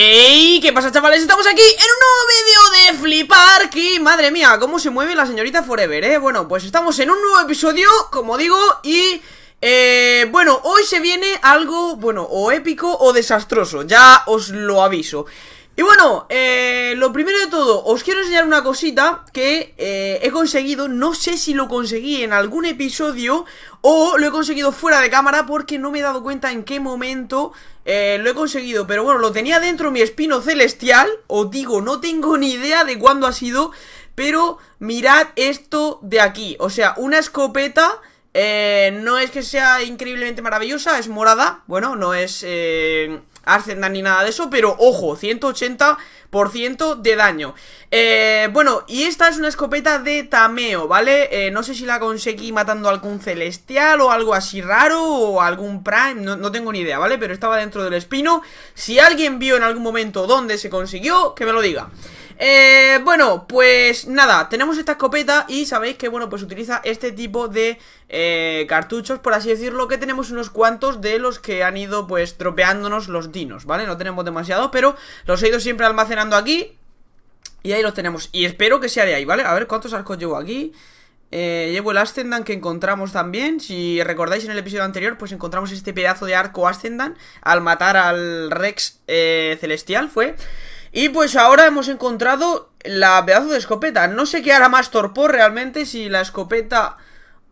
¡Ey! ¿Qué pasa, chavales? Estamos aquí en un nuevo vídeo de Flipar Y, madre mía, cómo se mueve la señorita Forever, ¿eh? Bueno, pues estamos en un nuevo episodio, como digo, y... Eh, bueno, hoy se viene algo, bueno, o épico o desastroso, ya os lo aviso y bueno, eh, lo primero de todo, os quiero enseñar una cosita que eh, he conseguido, no sé si lo conseguí en algún episodio o lo he conseguido fuera de cámara porque no me he dado cuenta en qué momento eh, lo he conseguido, pero bueno, lo tenía dentro mi espino celestial, os digo, no tengo ni idea de cuándo ha sido, pero mirad esto de aquí, o sea, una escopeta... Eh, no es que sea increíblemente maravillosa, es morada, bueno, no es... Eh, Ascendant ni nada de eso, pero ojo, 180% de daño eh, Bueno, y esta es una escopeta de tameo, ¿vale? Eh, no sé si la conseguí matando algún celestial o algo así raro o algún prime, no, no tengo ni idea, ¿vale? Pero estaba dentro del espino Si alguien vio en algún momento dónde se consiguió, que me lo diga eh, bueno, pues nada, tenemos esta escopeta y sabéis que, bueno, pues utiliza este tipo de eh, cartuchos, por así decirlo, que tenemos unos cuantos de los que han ido, pues, tropeándonos los dinos, ¿vale? No tenemos demasiados, pero los he ido siempre almacenando aquí y ahí los tenemos. Y espero que sea de ahí, ¿vale? A ver cuántos arcos llevo aquí. Eh, llevo el Ascendan que encontramos también. Si recordáis en el episodio anterior, pues encontramos este pedazo de arco Ascendan al matar al Rex Celestial, fue. Y pues ahora hemos encontrado la pedazo de escopeta. No sé qué hará más torpor realmente si la escopeta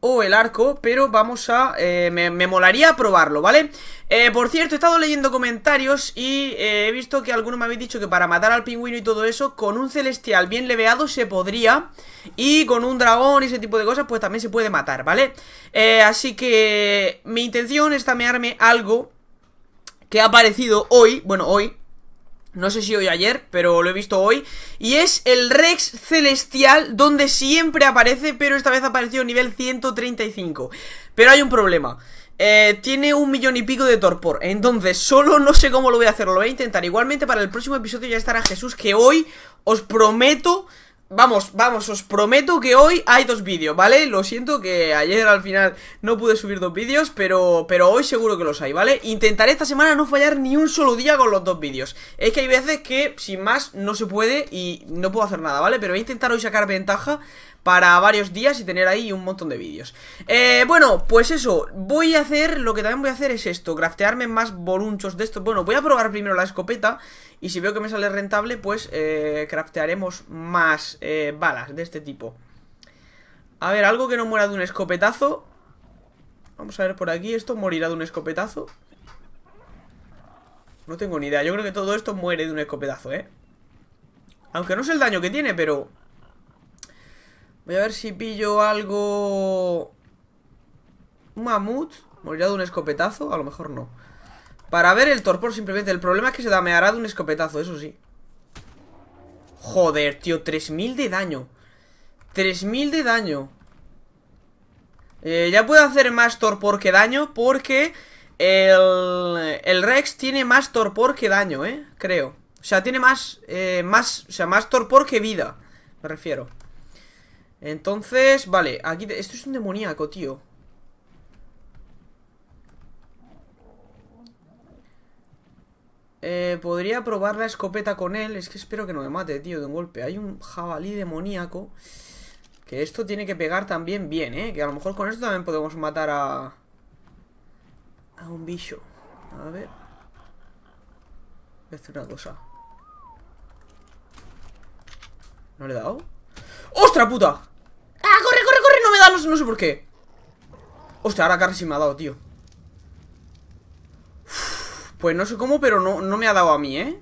o el arco, pero vamos a... Eh, me, molaría probarlo, ¿vale? Eh, por cierto, he estado leyendo comentarios y eh, he visto que algunos me habéis dicho que para matar al pingüino y todo eso, con un celestial bien leveado se podría, y con un dragón y ese tipo de cosas, pues también se puede matar, ¿vale? así que mi intención es tamearme algo que ha aparecido hoy, bueno, hoy, no sé si hoy o ayer, pero lo he visto hoy, y es el Rex Celestial, donde siempre aparece, pero esta vez apareció nivel 135. Pero hay un problema. Eh, tiene un millón y pico de torpor Entonces, solo no sé cómo lo voy a hacer Lo voy a intentar, igualmente para el próximo episodio ya estará Jesús Que hoy os prometo Vamos, vamos, os prometo que hoy hay dos vídeos, ¿vale? Lo siento que ayer al final no pude subir dos vídeos, pero, pero hoy seguro que los hay, ¿vale? Intentaré esta semana no fallar ni un solo día con los dos vídeos. Es que hay veces que, sin más, no se puede y no puedo hacer nada, ¿vale? Pero voy a intentar hoy sacar ventaja para varios días y tener ahí un montón de vídeos. Eh, bueno, pues eso, voy a hacer, lo que también voy a hacer es esto, craftearme más bolunchos de estos. Bueno, voy a probar primero la escopeta y si veo que me sale rentable, pues eh, craftearemos más eh, balas de este tipo. A ver, algo que no muera de un escopetazo. Vamos a ver por aquí, esto morirá de un escopetazo. No tengo ni idea, yo creo que todo esto muere de un escopetazo, ¿eh? Aunque no sé el daño que tiene, pero... Voy a ver si pillo algo... mamut. Morirá de un escopetazo. A lo mejor no. Para ver el torpor simplemente. El problema es que se dameará de un escopetazo, eso sí. Joder, tío. 3.000 de daño. 3.000 de daño. Eh, ya puedo hacer más torpor que daño porque el, el, Rex tiene más torpor que daño, ¿eh? Creo. O sea, tiene más, eh, más, o sea, más torpor que vida, me refiero. Entonces, vale, aquí... Esto es un demoníaco, tío Eh, podría probar la escopeta con él Es que espero que no me mate, tío, de un golpe Hay un jabalí demoníaco Que esto tiene que pegar también bien, eh Que a lo mejor con esto también podemos matar a... A un bicho A ver Voy a hacer una cosa ¿No le he dado? ¡Ostra puta! ¡Ah, corre, corre, corre! No me da, no, no sé por qué Hostia, ahora casi sí me ha dado, tío Pues no sé cómo, pero no, no me ha dado a mí, ¿eh?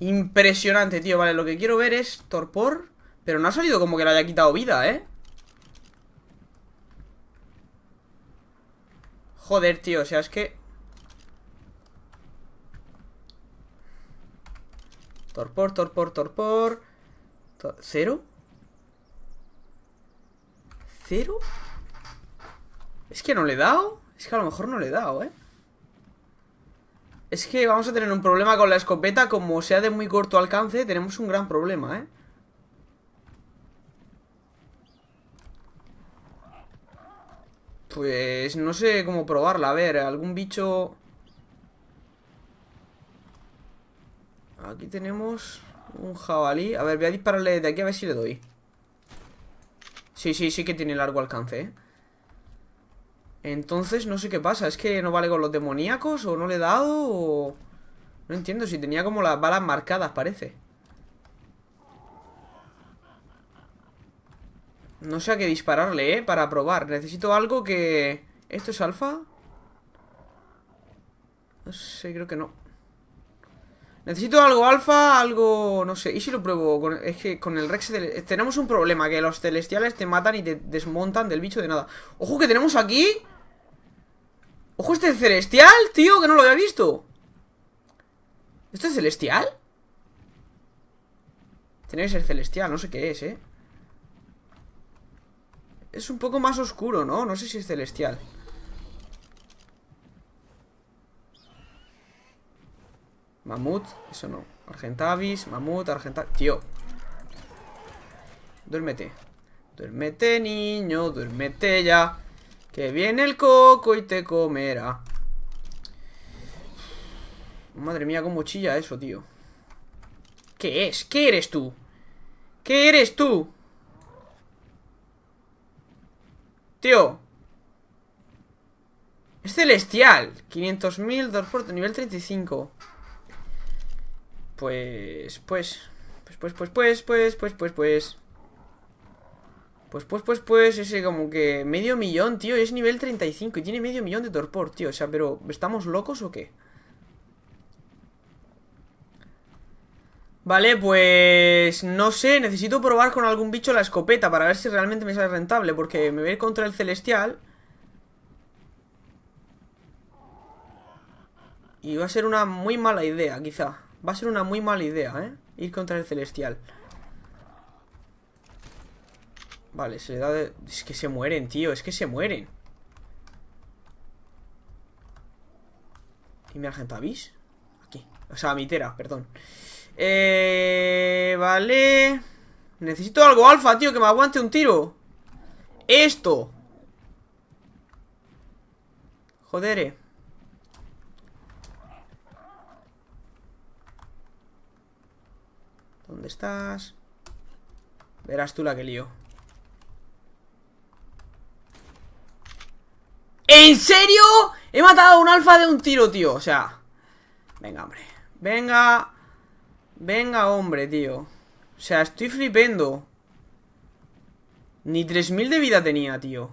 Impresionante, tío Vale, lo que quiero ver es torpor Pero no ha salido como que le haya quitado vida, ¿eh? Joder, tío, o sea, es que Torpor, torpor, torpor. ¿Cero? ¿Cero? Es que no le he dado. Es que a lo mejor no le he dado, ¿eh? Es que vamos a tener un problema con la escopeta. Como sea de muy corto alcance, tenemos un gran problema, ¿eh? Pues no sé cómo probarla. A ver, algún bicho... Aquí tenemos un jabalí. A ver, voy a dispararle de aquí a ver si le doy. Sí, sí, sí que tiene largo alcance, ¿eh? Entonces, no sé qué pasa. ¿Es que no vale con los demoníacos? ¿O no le he dado? O... No entiendo, si tenía como las balas marcadas, parece. No sé a qué dispararle, ¿eh? Para probar. Necesito algo que... ¿Esto es alfa? No sé, creo que no. Necesito algo alfa, algo... no sé. ¿Y si lo pruebo? Con, es que con el Rex tenemos un problema, que los celestiales te matan y te desmontan del bicho de nada. ¡Ojo que tenemos aquí! ¡Ojo este celestial, tío! Que no lo había visto. ¿Esto es celestial? Tiene que ser celestial, no sé qué es, ¿eh? Es un poco más oscuro, ¿no? No sé si es celestial. Mamut, eso no. Argentavis, Mamut, Argentavis. Tío. Duérmete. Duérmete, niño, duérmete ya. Que viene el coco y te comerá. Madre mía, con chilla eso, tío. ¿Qué es? ¿Qué eres tú? ¿Qué eres tú? Tío. Es celestial. 500.000, 2 por nivel 35. Pues, pues, pues, pues, pues, pues, pues, pues, pues, pues. Pues, pues, pues, ese como que medio millón, tío, es nivel 35 y tiene medio millón de torpor, tío. O sea, pero ¿estamos locos o qué? Vale, pues no sé, necesito probar con algún bicho la escopeta para ver si realmente me sale rentable, porque me voy a ir contra el celestial. Y va a ser una muy mala idea, quizá. Va a ser una muy mala idea, ¿eh? Ir contra el celestial. Vale, se le da de... Es que se mueren, tío. Es que se mueren. ¿Y mi argentavis? Aquí. O sea, mi perdón. Eh... Vale... Necesito algo alfa, tío, que me aguante un tiro. Esto. Joder, eh. ¿Dónde estás? Verás tú la que lío. ¿En serio? He matado a un alfa de un tiro, tío. O sea... Venga, hombre. Venga. Venga, hombre, tío. O sea, estoy flipendo. Ni 3.000 de vida tenía, tío.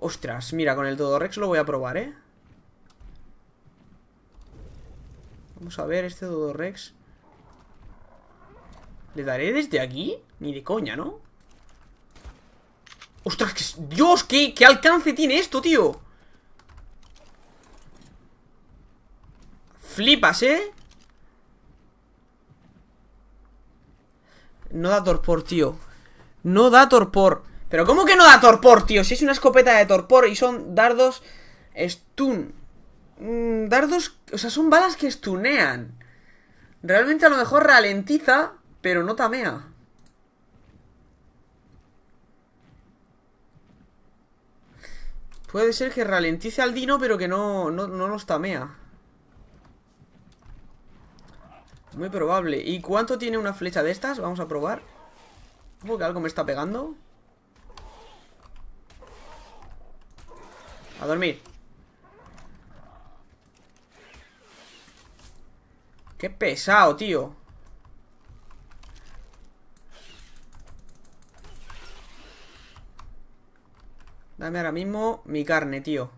Ostras, mira, con el rex lo voy a probar, ¿eh? Vamos a ver este Rex. ¿Le daré desde aquí? Ni de coña, ¿no? ¡Ostras! ¡Dios! ¿qué, alcance tiene esto, tío? Flipas, ¿eh? No da torpor, tío No da torpor Pero ¿cómo que no da torpor, tío? Si es una escopeta de torpor y son dardos Stun mm, Dardos o sea, son balas que estunean. Realmente a lo mejor ralentiza, pero no tamea. Puede ser que ralentice al dino, pero que no, no, no los tamea. Muy probable. ¿Y cuánto tiene una flecha de estas? Vamos a probar. Como que algo me está pegando. A dormir. Qué pesado, tío. Dame ahora mismo mi carne, tío.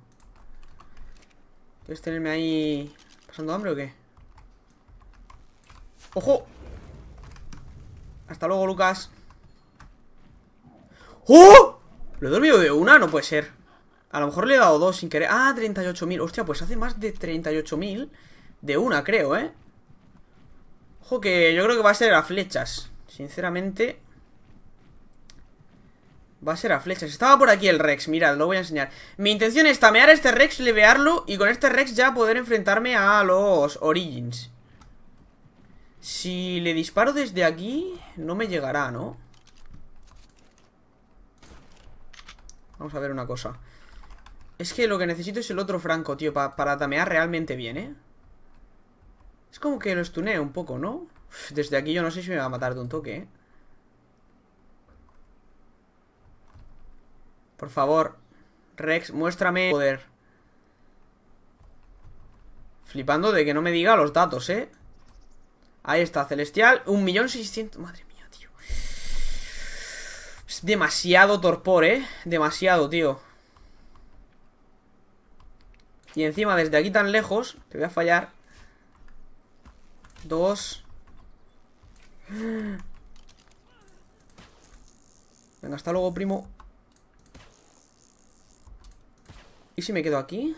¿Quieres tenerme ahí pasando hambre o qué? ¡Ojo! Hasta luego, Lucas. ¡Oh! ¿Lo he dormido de una? No puede ser. A lo mejor le he dado dos sin querer. Ah, 38.000. Hostia, pues hace más de 38.000 de una, creo, ¿eh? Ojo que yo creo que va a ser a flechas. Sinceramente. Va a ser a flechas. Estaba por aquí el Rex, mirad, lo voy a enseñar. Mi intención es tamear a este Rex, levearlo y con este Rex ya poder enfrentarme a los Origins. Si le disparo desde aquí, no me llegará, ¿no? Vamos a ver una cosa. Es que lo que necesito es el otro Franco, tío, para tamear realmente bien, ¿eh? Es como que lo estunea un poco, ¿no? desde aquí yo no sé si me va a matar de un toque, ¿eh? Por favor, Rex, muéstrame poder. Flipando de que no me diga los datos, ¿eh? Ahí está, Celestial, seiscientos Madre mía, tío. Es demasiado torpor, ¿eh? Demasiado, tío. Y encima, desde aquí tan lejos, te voy a fallar. Dos. Venga, hasta luego, primo. ¿Y si me quedo aquí?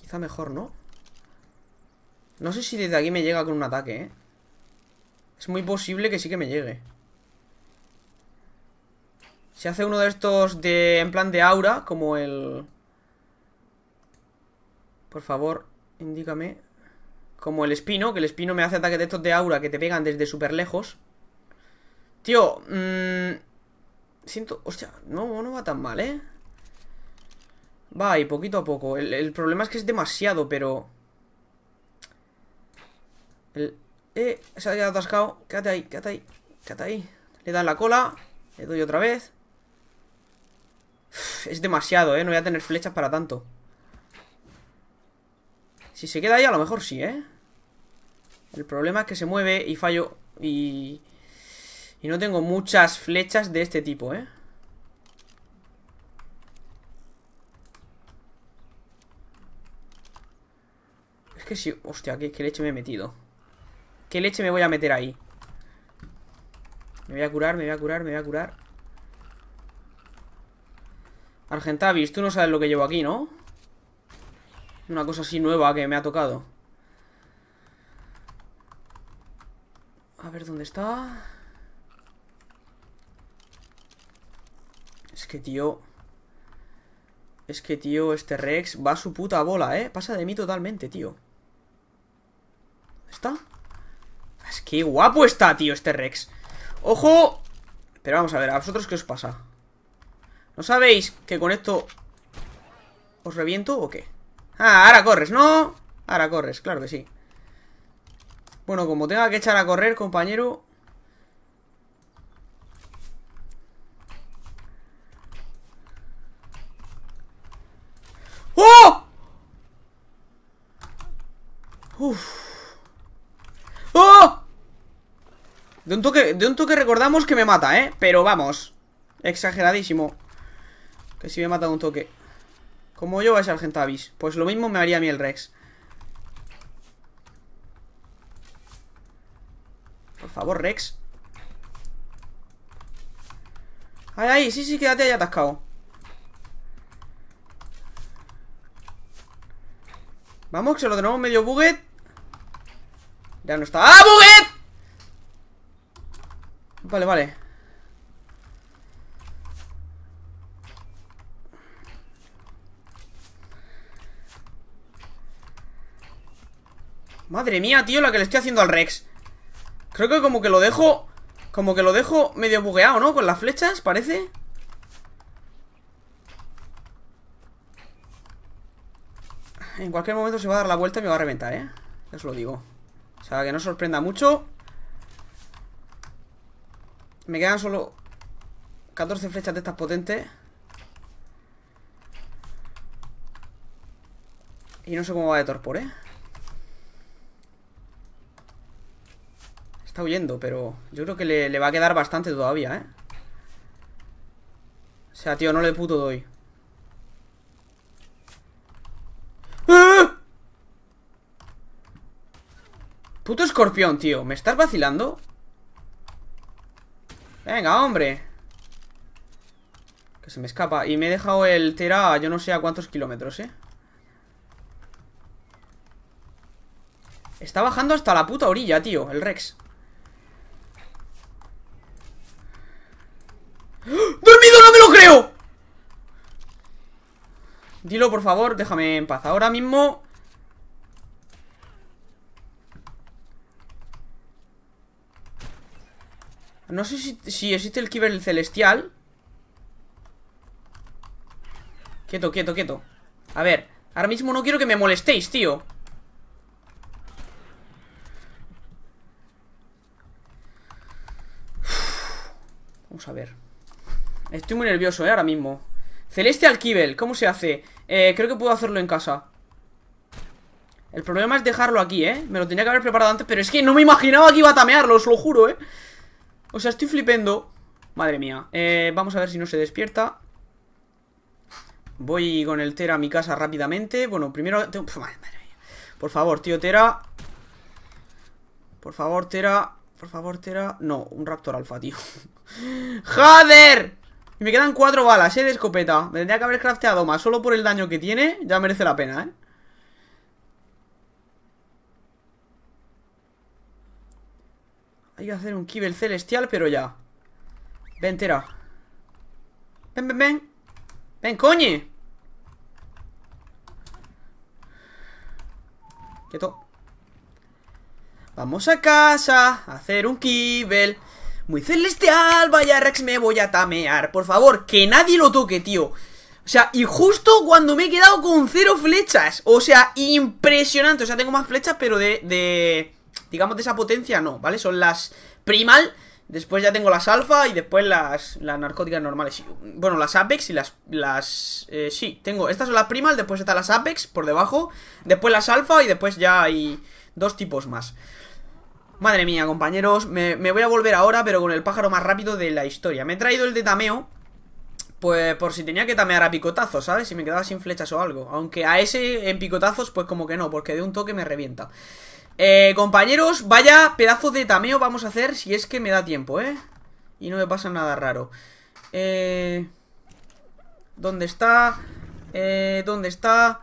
Quizá mejor, ¿no? No sé si desde aquí me llega con un ataque, ¿eh? Es muy posible que sí que me llegue. Si hace uno de estos de en plan de aura, como el... Por favor, indícame. Como el espino, que el espino me hace ataques de estos de aura que te pegan desde súper lejos. Tío, mmm... Siento... Hostia, no, no va tan mal, ¿eh? Va, y poquito a poco. El, problema es que es demasiado, pero... Eh, se ha quedado atascado. Quédate ahí, quédate ahí, quédate ahí. Le dan la cola. Le doy otra vez. es demasiado, ¿eh? No voy a tener flechas para tanto. Si se queda ahí, a lo mejor sí, ¿eh? El problema es que se mueve y fallo y... Y no tengo muchas flechas de este tipo, ¿eh? Es que si... Hostia, ¿qué, qué leche me he metido. ¿Qué leche me voy a meter ahí? Me voy a curar, me voy a curar, me voy a curar. Argentavis, tú no sabes lo que llevo aquí, ¿no? Una cosa así nueva que me ha tocado. A ver dónde está. Es que, tío... Es que, tío, este Rex va a su puta bola, ¿eh? Pasa de mí totalmente, tío. ¿Está? Es que guapo está, tío, este Rex. ¡Ojo! Pero vamos a ver, ¿a vosotros qué os pasa? ¿No sabéis que con esto os reviento o qué? Ah, ahora corres, ¿no? Ahora corres, claro que sí Bueno, como tenga que echar a correr, compañero ¡Oh! ¡Uf! ¡Oh! De un toque, de un toque recordamos que me mata, ¿eh? Pero vamos Exageradísimo Que si me mata de un toque como yo a al gentavis, Pues lo mismo me haría a mí el Rex. Por favor, Rex. Ahí, ahí, sí, sí, quédate ahí atascado. Vamos, que se lo tenemos medio buget. Ya no está. ¡Ah, buget! Vale, vale. Madre mía, tío, la que le estoy haciendo al Rex Creo que como que lo dejo Como que lo dejo medio bugueado, ¿no? Con las flechas, parece En cualquier momento se va a dar la vuelta y me va a reventar, ¿eh? Ya os lo digo O sea, que no sorprenda mucho Me quedan solo 14 flechas de estas potentes Y no sé cómo va de torpor, ¿eh? Está huyendo, pero yo creo que le, va a quedar bastante todavía, ¿eh? O sea, tío, no le puto doy. ¡Eh! Puto escorpión, tío. ¿Me estás vacilando? Venga, hombre. Que se me escapa. Y me he dejado el Tera yo no sé a cuántos kilómetros, ¿eh? Está bajando hasta la puta orilla, tío, el Rex. Dilo, por favor, déjame en paz. Ahora mismo... No sé si, existe el kibble Celestial. Quieto, quieto, quieto. A ver, ahora mismo no quiero que me molestéis, tío. Vamos a ver. Estoy muy nervioso, ¿eh? Ahora mismo. Celeste alquivel ¿cómo se hace? Eh, creo que puedo hacerlo en casa El problema es dejarlo aquí, ¿eh? Me lo tenía que haber preparado antes Pero es que no me imaginaba que iba a tamearlo, os lo juro, ¿eh? O sea, estoy flipendo Madre mía eh, Vamos a ver si no se despierta Voy con el Tera a mi casa rápidamente Bueno, primero... Tengo... madre mía. Por favor, tío Tera Por favor, Tera Por favor, Tera No, un Raptor Alfa, tío ¡Joder! Y me quedan cuatro balas, eh, de escopeta Me tendría que haber crafteado más, solo por el daño que tiene Ya merece la pena, eh Hay que hacer un kibel celestial, pero ya Ven, Tera Ven, ven, ven Ven, coño Quieto Vamos a casa a hacer un kibel muy celestial, vaya Rex, me voy a tamear Por favor, que nadie lo toque, tío O sea, y justo cuando me he quedado con cero flechas O sea, impresionante O sea, tengo más flechas, pero de... de digamos de esa potencia no, ¿vale? Son las primal Después ya tengo las alfa y después las, las narcóticas normales. Bueno, las Apex y las... las eh, sí, tengo... Estas son las primal, después están las Apex por debajo. Después las alfa y después ya hay dos tipos más. Madre mía, compañeros, me, voy a volver ahora, pero con el pájaro más rápido de la historia. Me he traído el de tameo, pues por si tenía que tamear a picotazos, ¿sabes? Si me quedaba sin flechas o algo. Aunque a ese en picotazos, pues como que no, porque de un toque me revienta. Eh, compañeros, vaya pedazo de tameo vamos a hacer si es que me da tiempo, ¿eh? Y no me pasa nada raro. Eh... ¿Dónde está? Eh, ¿Dónde está?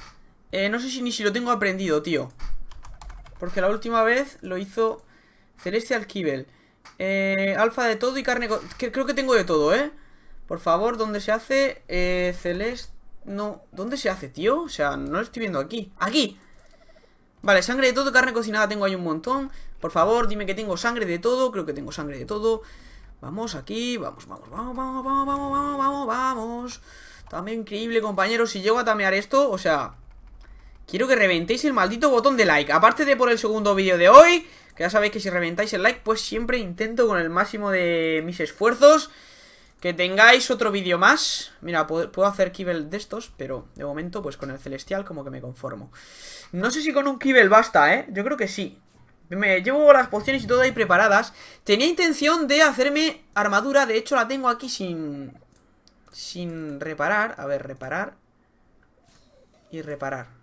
Eh, no sé si ni si lo tengo aprendido, tío. Porque la última vez lo hizo... Celeste alquivel Eh, alfa de todo y carne... Que, creo que tengo de todo, ¿eh? Por favor, ¿dónde se hace? Eh, Celeste... No, ¿dónde se hace, tío? O sea, no lo estoy viendo aquí. ¡Aquí! Vale, sangre de todo, carne cocinada tengo ahí un montón. Por favor, dime que tengo sangre de todo. Creo que tengo sangre de todo. Vamos aquí, vamos, vamos, vamos, vamos, vamos, vamos, vamos, vamos. También increíble, compañero. Si llego a tamear esto, o sea, Quiero que reventéis el maldito botón de like Aparte de por el segundo vídeo de hoy Que ya sabéis que si reventáis el like Pues siempre intento con el máximo de mis esfuerzos Que tengáis otro vídeo más Mira, puedo, hacer kibel de estos Pero de momento pues con el celestial como que me conformo No sé si con un kibel basta, ¿eh? Yo creo que sí me llevo las pociones y todo ahí preparadas Tenía intención de hacerme armadura De hecho la tengo aquí sin... Sin reparar A ver, reparar Y reparar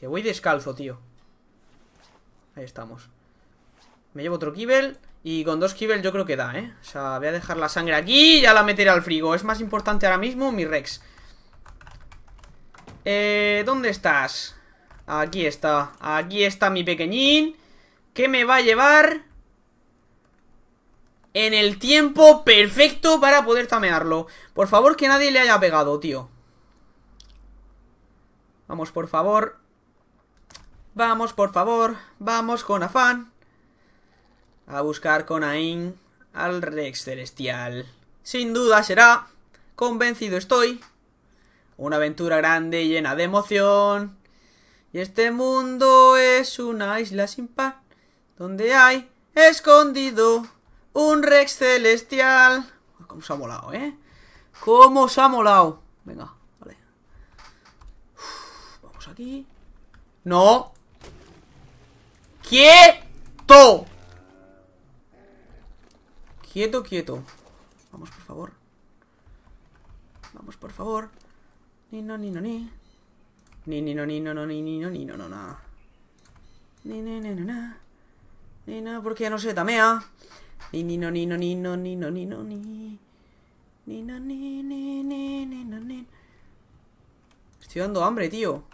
que voy descalzo, tío Ahí estamos Me llevo otro kibble Y con dos kibel yo creo que da, ¿eh? O sea, voy a dejar la sangre aquí Y ya la meteré al frigo Es más importante ahora mismo mi Rex Eh... ¿Dónde estás? Aquí está Aquí está mi pequeñín Que me va a llevar en el tiempo perfecto para poder tamearlo. Por favor, que nadie le haya pegado, tío. Vamos, por favor. Vamos, por favor, vamos con afán a buscar con Ain al Rex Celestial. Sin duda será, convencido estoy, una aventura grande y llena de emoción. Y este mundo es una isla sin pan. donde hay escondido un Rex Celestial. ¿Cómo se ha molado, eh? ¿Cómo se ha molado? Venga, vale. vamos aquí. No, ¡Quieto! Quieto, quieto. Vamos, por favor. Vamos, por favor. Ni no, ni no, ni. Ni ni no, ni no, no, ni ni no, ni no, no, no. Ni ni no, Ni no, porque ya no se tamea. Ni ni no, ni no, ni no, ni no, ni no, ni. Ni no, ni ni ni ni no, ni. Estoy dando hambre, tío.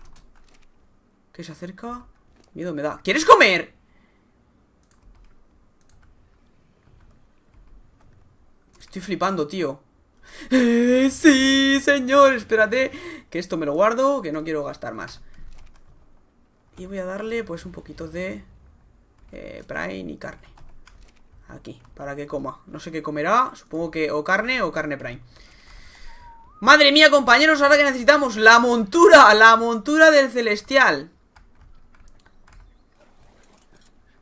Que se acerca. Miedo me da. ¿Quieres comer? Estoy flipando, tío. Eh, sí, señor, espérate. Que esto me lo guardo, que no quiero gastar más. Y voy a darle, pues, un poquito de... Eh, prime y carne. Aquí, para que coma. No sé qué comerá. Supongo que o carne o carne prime. Madre mía, compañeros, ahora que necesitamos la montura, la montura del celestial.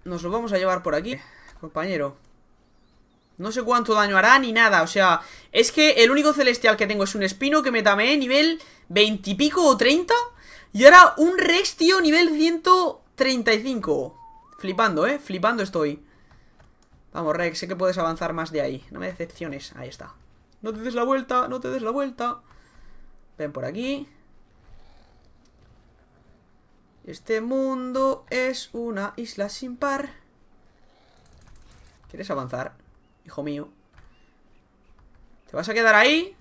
Nos lo vamos a llevar por aquí, compañero. No sé cuánto daño hará ni nada, o sea... Es que el único celestial que tengo es un espino que me tamé nivel 20 y pico o 30. Y ahora un Rex, tío, nivel 135. Flipando, ¿eh? Flipando estoy. Vamos, Rex, sé que puedes avanzar más de ahí. No me decepciones. Ahí está. No te des la vuelta, no te des la vuelta. Ven por aquí. Este mundo es una isla sin par. ¿Quieres avanzar? Hijo mío. ¿Te vas a quedar ahí?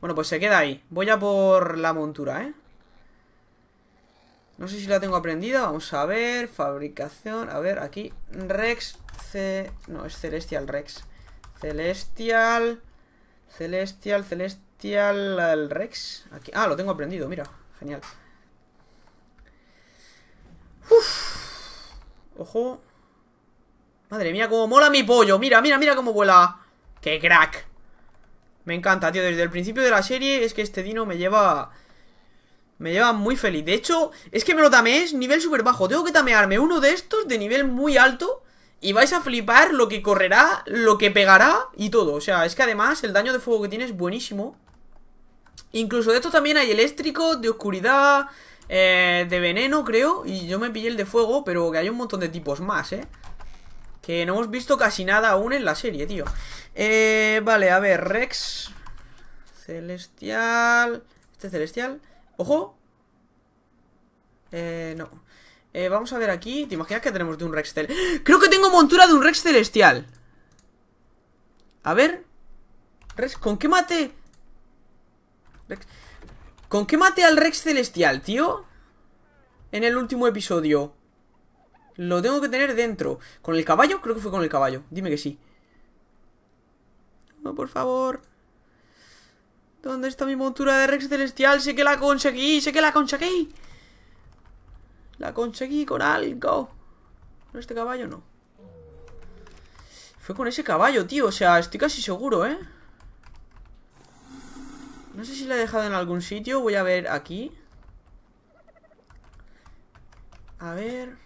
Bueno, pues se queda ahí. Voy a por la montura, ¿eh? No sé si la tengo aprendida. Vamos a ver. Fabricación. A ver, aquí. Rex. No, es Celestial Rex. Celestial. Celestial, Celestial Rex. Aquí. Ah, lo tengo aprendido, mira. Genial. Uf. Ojo. Madre mía, como mola mi pollo. Mira, mira, mira cómo vuela. Qué crack. Me encanta, tío. Desde el principio de la serie es que este dino me lleva... Me lleva muy feliz. De hecho, es que me lo es nivel súper bajo. Tengo que tamearme uno de estos de nivel muy alto. Y vais a flipar lo que correrá, lo que pegará y todo. O sea, es que además el daño de fuego que tiene es buenísimo. Incluso de estos también hay eléctrico, de oscuridad, eh, de veneno, creo. Y yo me pillé el de fuego, pero que hay un montón de tipos más, ¿eh? Que no hemos visto casi nada aún en la serie, tío. Eh, vale, a ver, Rex. Celestial. Este celestial. ¡Ojo! Eh, no. Eh, vamos a ver aquí. ¿Te imaginas que tenemos de un Rex celestial? ¡Ah! Creo que tengo montura de un Rex celestial. A ver. Rex, ¿con qué mate? Rex. ¿Con qué maté al Rex Celestial, tío? En el último episodio. Lo tengo que tener dentro. ¿Con el caballo? Creo que fue con el caballo. Dime que sí. No, por favor. ¿Dónde está mi montura de Rex Celestial? Sé que la conseguí, sé que la conseguí. La conseguí con algo. No, este caballo no. Fue con ese caballo, tío. O sea, estoy casi seguro, ¿eh? No sé si la he dejado en algún sitio. Voy a ver aquí. A ver.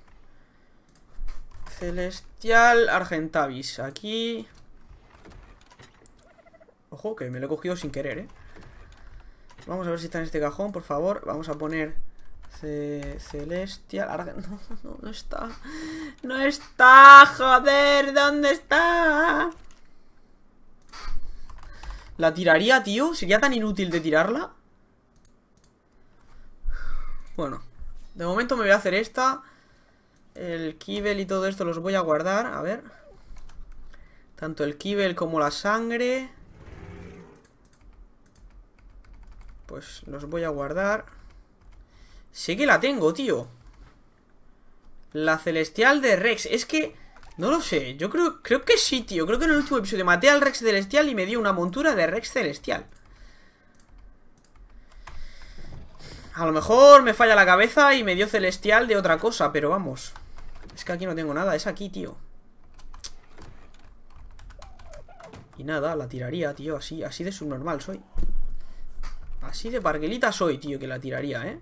Celestial Argentavis. Aquí. Ojo, que me lo he cogido sin querer, ¿eh? Vamos a ver si está en este cajón, por favor. Vamos a poner... Celestial No, no, no está. No está, joder. ¿Dónde está? ¿La tiraría, tío? ¿Sería tan inútil de tirarla? Bueno De momento me voy a hacer esta El kibel y todo esto los voy a guardar A ver Tanto el kibel como la sangre Pues los voy a guardar Sé que la tengo, tío La celestial de Rex Es que no lo sé, yo creo, creo que sí, tío Creo que en el último episodio maté al Rex Celestial Y me dio una montura de Rex Celestial A lo mejor me falla la cabeza Y me dio Celestial de otra cosa Pero vamos, es que aquí no tengo nada Es aquí, tío Y nada, la tiraría, tío Así, así de subnormal soy Así de parguelita soy, tío Que la tiraría, eh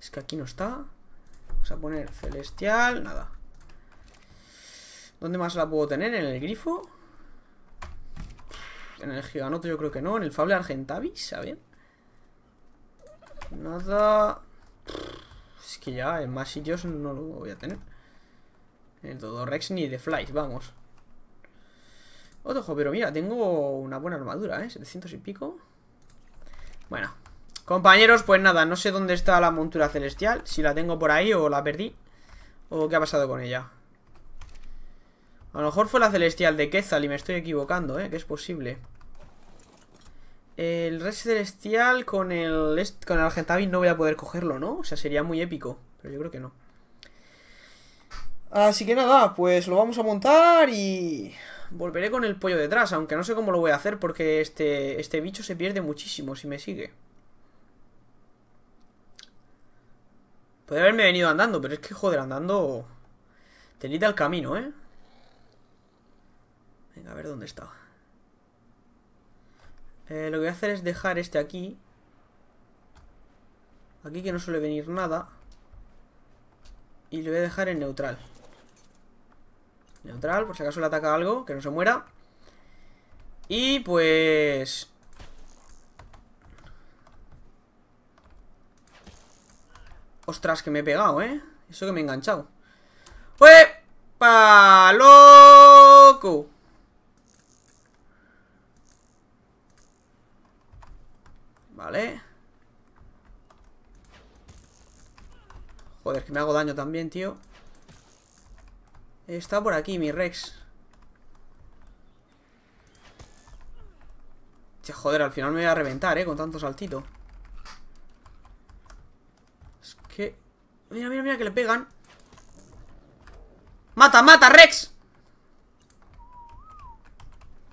Es que aquí no está Vamos a poner Celestial, nada ¿Dónde más la puedo tener? ¿En el grifo? En el giganoto yo creo que no. En el fable argentavis, a ver. Nada. Es que ya en más sitios no lo voy a tener. En el rex ni de Flies, vamos. Ojo, pero mira, tengo una buena armadura, ¿eh? 700 y pico. Bueno. Compañeros, pues nada, no sé dónde está la montura celestial. Si la tengo por ahí o la perdí. O qué ha pasado con ella. A lo mejor fue la celestial de Quetzal y me estoy equivocando, ¿eh? Que es posible. El rey celestial con el, con el Argentavis no voy a poder cogerlo, ¿no? O sea, sería muy épico. Pero yo creo que no. Así que nada, pues lo vamos a montar y... Volveré con el pollo detrás, aunque no sé cómo lo voy a hacer porque este, este bicho se pierde muchísimo si me sigue. Puede haberme venido andando, pero es que, joder, andando... Tenida el camino, ¿eh? Venga, a ver dónde está. Eh, lo que voy a hacer es dejar este aquí. Aquí que no suele venir nada. Y lo voy a dejar en neutral. Neutral, por si acaso le ataca algo, que no se muera. Y pues... Ostras, que me he pegado, ¿eh? Eso que me he enganchado. ¡Pa ¡Loco! Me hago daño también, tío. Está por aquí mi Rex. Che, joder, al final me voy a reventar, eh, con tanto saltito. Es que... Mira, mira, mira, que le pegan. ¡Mata, mata, Rex!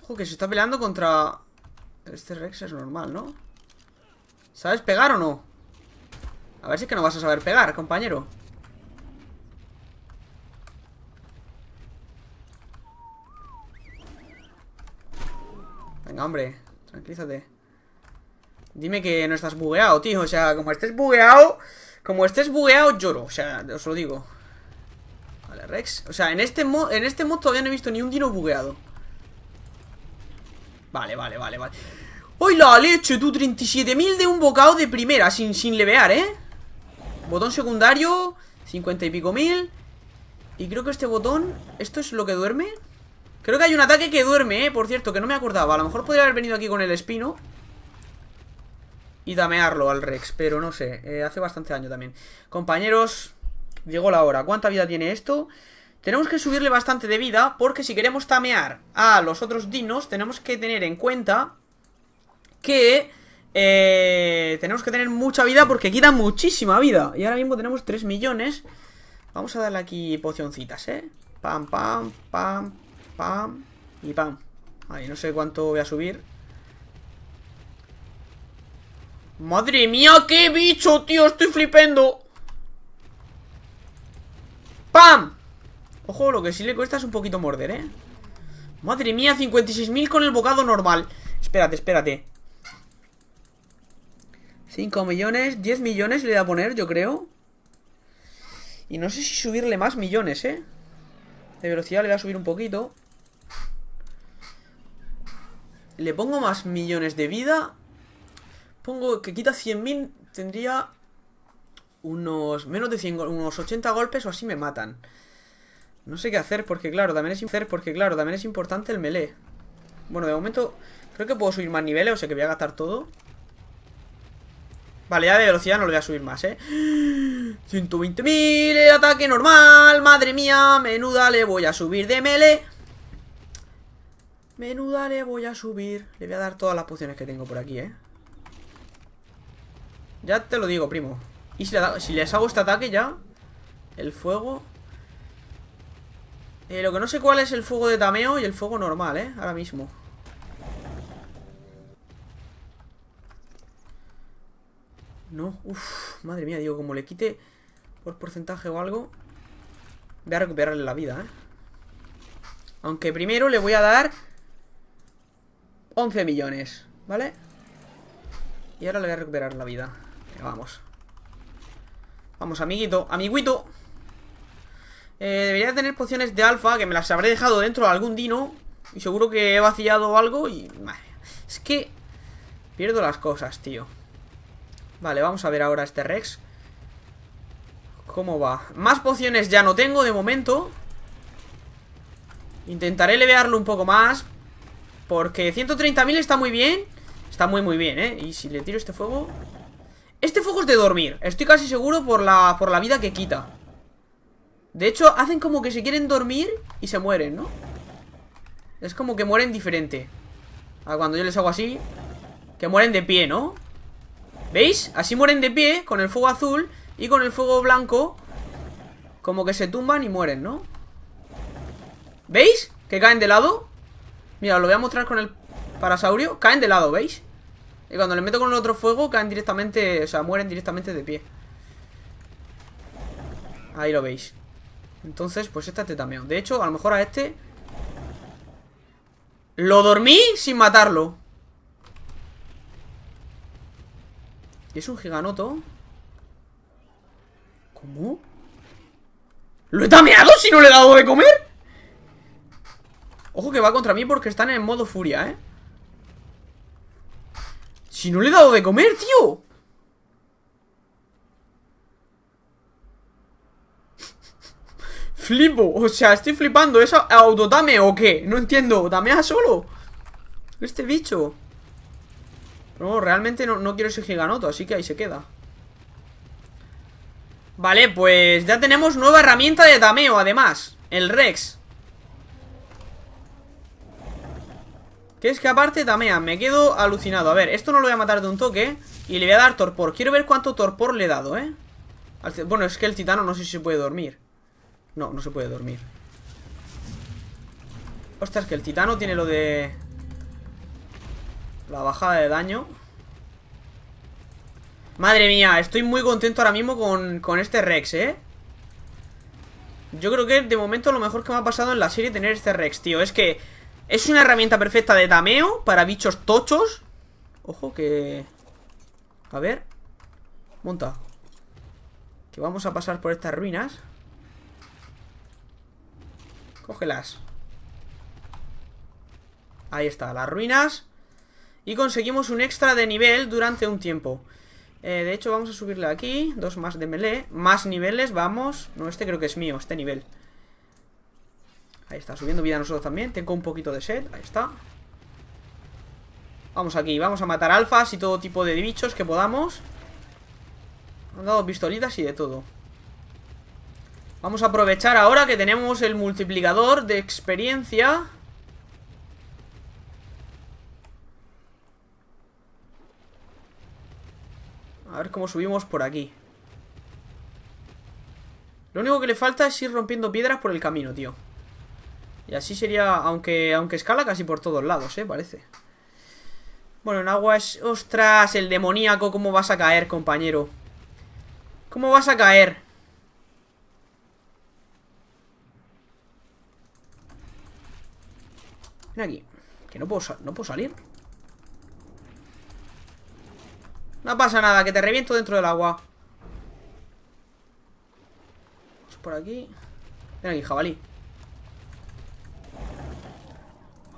Ojo, que se está peleando contra... Este Rex es normal, ¿no? ¿Sabes pegar o no? A ver si es que no vas a saber pegar, compañero hombre, tranquilízate. Dime que no estás bugueado, tío. O sea, como estés bugueado, como estés bugueado, lloro. O sea, os lo digo. Vale, Rex. O sea, en este mod, en este todavía no he visto ni un dino bugueado. Vale, vale, vale, vale. ¡Hoy la leche, tú! 37.000 de un bocado de primera, sin, sin levear, ¿eh? Botón secundario, 50 y pico mil. Y creo que este botón, ¿esto es lo que duerme? Creo que hay un ataque que duerme, eh Por cierto, que no me acordaba A lo mejor podría haber venido aquí con el espino Y damearlo al Rex Pero no sé, eh, hace bastante daño también Compañeros, llegó la hora ¿Cuánta vida tiene esto? Tenemos que subirle bastante de vida Porque si queremos tamear a los otros dinos Tenemos que tener en cuenta Que... Eh, tenemos que tener mucha vida porque quita muchísima vida Y ahora mismo tenemos 3 millones Vamos a darle aquí pocioncitas, eh Pam, pam, pam, Pam y pam. Ahí, no sé cuánto voy a subir. ¡Madre mía, qué bicho, tío! Estoy flipendo ¡Pam! Ojo, lo que sí le cuesta es un poquito morder, ¿eh? Madre mía, 56.000 con el bocado normal. Espérate, espérate. 5 millones, 10 millones le voy a poner, yo creo. Y no sé si subirle más millones, ¿eh? De velocidad le voy a subir un poquito. Le pongo más millones de vida. Pongo que quita 100.000. Tendría unos menos de 100, unos 80 golpes o así me matan. No sé qué hacer porque claro, también es porque claro, también es importante el melee. Bueno, de momento creo que puedo subir más niveles, o sea que voy a gastar todo. Vale, ya de velocidad no lo voy a subir más, ¿eh? 120.000, el ataque normal, madre mía, menuda le voy a subir de melee. Menuda le voy a subir. Le voy a dar todas las pociones que tengo por aquí, ¿eh? Ya te lo digo, primo. Y si, les hago este ataque ya... El fuego... Eh, lo que no sé cuál es el fuego de tameo y el fuego normal, ¿eh? Ahora mismo. No, uff, madre mía, digo, como le quite por porcentaje o algo Voy a recuperarle la vida, ¿eh? Aunque primero le voy a dar 11 millones, ¿vale? Y ahora le voy a recuperar la vida vamos Vamos, amiguito, amiguito eh, Debería tener pociones de alfa Que me las habré dejado dentro de algún dino Y seguro que he vaciado algo Y... es que... Pierdo las cosas, tío Vale, vamos a ver ahora este Rex ¿Cómo va? Más pociones ya no tengo de momento Intentaré levearlo un poco más porque 130.000 está muy bien Está muy muy bien, ¿eh? Y si le tiro este fuego Este fuego es de dormir Estoy casi seguro por la, vida que quita De hecho, hacen como que se quieren dormir Y se mueren, ¿no? Es como que mueren diferente A cuando yo les hago así Que mueren de pie, ¿no? ¿Veis? Así mueren de pie Con el fuego azul Y con el fuego blanco Como que se tumban y mueren, ¿no? ¿Veis? Que caen de lado Mira, os lo voy a mostrar con el parasaurio. Caen de lado, ¿veis? Y cuando le meto con el otro fuego, caen directamente... O sea, mueren directamente de pie. Ahí lo veis. Entonces, pues este te también. De hecho, a lo mejor a este... Lo dormí sin matarlo. ¿Y es un giganoto? ¿Cómo? ¿Lo he tameado si no le he dado de comer? Ojo que va contra mí porque están en modo furia, ¿eh? Si no le he dado de comer, tío Flipo, o sea, estoy flipando ¿Es autotame o qué? No entiendo, ¿tamea solo? Este bicho Pero no, realmente no, no quiero ser giganoto Así que ahí se queda Vale, pues ya tenemos nueva herramienta de tameo Además, el Rex Que es que aparte tamea, me quedo alucinado A ver, esto no lo voy a matar de un toque Y le voy a dar torpor, quiero ver cuánto torpor le he dado, eh Bueno, es que el titano no sé si se puede dormir No, no se puede dormir Ostras, que el titano tiene lo de... La bajada de daño Madre mía, estoy muy contento ahora mismo con, con este Rex, eh yo creo que de momento lo mejor que me ha pasado en la serie tener este Rex, tío. Es que es una herramienta perfecta de tameo para bichos tochos. Ojo que... A ver. Monta. Que vamos a pasar por estas ruinas. Cógelas. Ahí está, las ruinas. Y conseguimos un extra de nivel durante un tiempo. Eh, de hecho, vamos a subirle aquí. Dos más de melee. Más niveles, vamos. No, este creo que es mío, este nivel. Ahí está, subiendo vida nosotros también Tengo un poquito de sed, ahí está Vamos aquí, vamos a matar alfas y todo tipo de bichos que podamos Han dado pistolitas y de todo Vamos a aprovechar ahora que tenemos el multiplicador de experiencia A ver cómo subimos por aquí Lo único que le falta es ir rompiendo piedras por el camino, tío y así sería, aunque, aunque escala casi por todos lados, ¿eh? Parece. Bueno, en agua es... ¡Ostras! El demoníaco, ¿cómo vas a caer, compañero? ¿Cómo vas a caer? Ven aquí. Que no puedo, no puedo salir. No pasa nada, que te reviento dentro del agua. por aquí. Ven aquí, jabalí.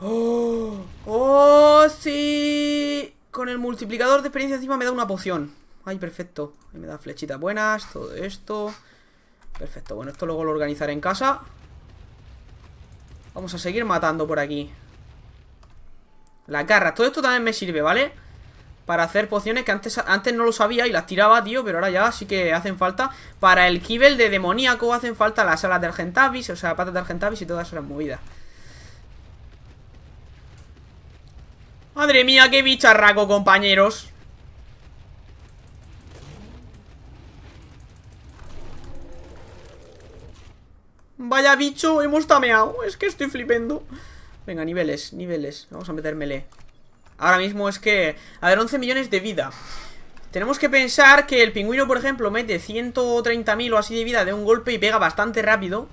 ¡Oh! ¡Oh, sí! Con el multiplicador de experiencia encima me da una poción. Ay, perfecto. me da flechitas buenas, todo esto. Perfecto, bueno, esto luego lo organizaré en casa. Vamos a seguir matando por aquí. La garra. Todo esto también me sirve, ¿vale? Para hacer pociones que antes, antes no lo sabía y las tiraba, tío, pero ahora ya sí que hacen falta. Para el kibel de demoníaco hacen falta las alas de Argentavis, o sea, patas de Argentavis y todas esas movidas. Madre mía, qué bicharraco, compañeros Vaya bicho, hemos tameado Es que estoy flipendo Venga, niveles, niveles Vamos a metérmele Ahora mismo es que... A ver, 11 millones de vida tenemos que pensar que el pingüino, por ejemplo, mete 130.000 o así de vida de un golpe y pega bastante rápido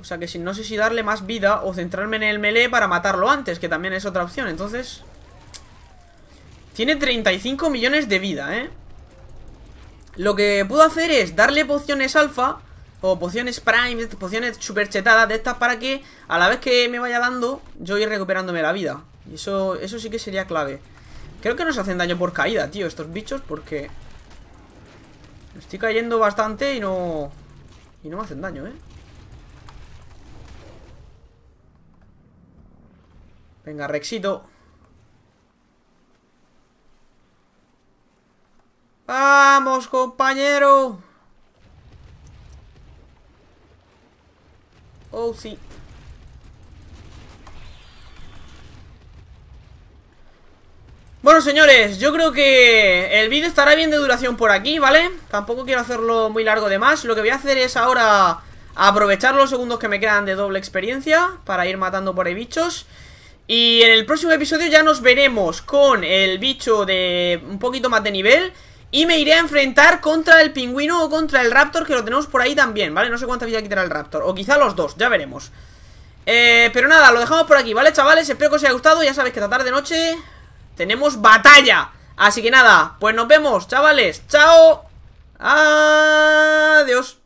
o sea que si, no sé si darle más vida o centrarme en el melee para matarlo antes, que también es otra opción. Entonces... Tiene 35 millones de vida, ¿eh? Lo que puedo hacer es darle pociones alfa o pociones prime, pociones super chetadas de estas para que a la vez que me vaya dando yo ir recuperándome la vida. Y eso, eso sí que sería clave. Creo que no nos hacen daño por caída, tío, estos bichos porque... estoy cayendo bastante y no... Y no me hacen daño, ¿eh? Venga, Rexito. ¡Vamos, compañero! Oh, sí. Bueno, señores, yo creo que el vídeo estará bien de duración por aquí, ¿vale? Tampoco quiero hacerlo muy largo de más. Lo que voy a hacer es ahora aprovechar los segundos que me quedan de doble experiencia para ir matando por ahí bichos. Y en el próximo episodio ya nos veremos con el bicho de un poquito más de nivel Y me iré a enfrentar contra el pingüino o contra el raptor que lo tenemos por ahí también, ¿vale? No sé cuánta vida quitará el raptor, o quizá los dos, ya veremos eh, pero nada, lo dejamos por aquí, ¿vale, chavales? Espero que os haya gustado, ya sabéis que esta tarde noche tenemos batalla Así que nada, pues nos vemos, chavales, chao Adiós,